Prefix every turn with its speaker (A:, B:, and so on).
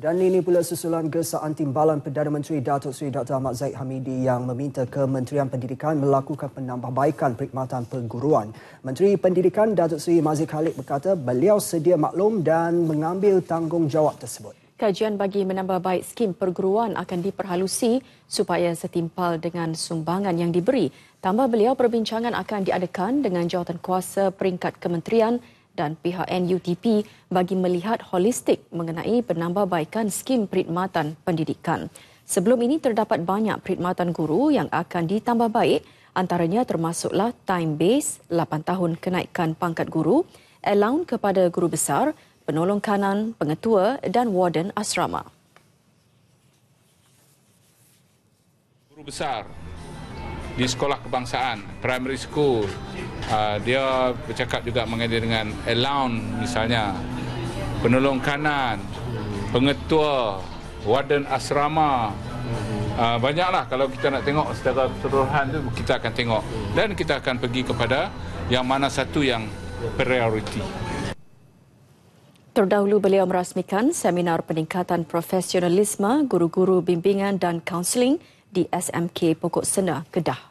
A: Dan ini pula susulan gesaan timbalan Perdana Menteri Datuk Seri Dr. Ahmad Zaid Hamidi yang meminta Kementerian Pendidikan melakukan penambahbaikan perkhidmatan perguruan. Menteri Pendidikan Datuk Seri Mazik Khalid berkata beliau sedia maklum dan mengambil tanggungjawab tersebut.
B: Kajian bagi menambah baik skim perguruan akan diperhalusi supaya setimpal dengan sumbangan yang diberi. Tambah beliau perbincangan akan diadakan dengan jawatan kuasa peringkat kementerian dan pihak NUTP bagi melihat holistik mengenai penambahbaikan skim perkhidmatan pendidikan. Sebelum ini terdapat banyak perkhidmatan guru yang akan ditambah baik antaranya termasuklah time base, 8 tahun kenaikan pangkat guru, allowance kepada guru besar, penolong kanan, pengetua dan warden asrama.
C: Guru besar di sekolah kebangsaan, primary school, Ah, dia bercakap juga mengenai dengan allowance misalnya penolong kanan pengetua warden asrama ah, banyaklah kalau kita nak tengok secara keseluruhan itu kita akan tengok dan kita akan pergi kepada yang mana satu yang prioriti
B: Terdahulu beliau merasmikan seminar peningkatan profesionalisme guru-guru bimbingan dan kaunseling di SMK Pokok Sena Kedah.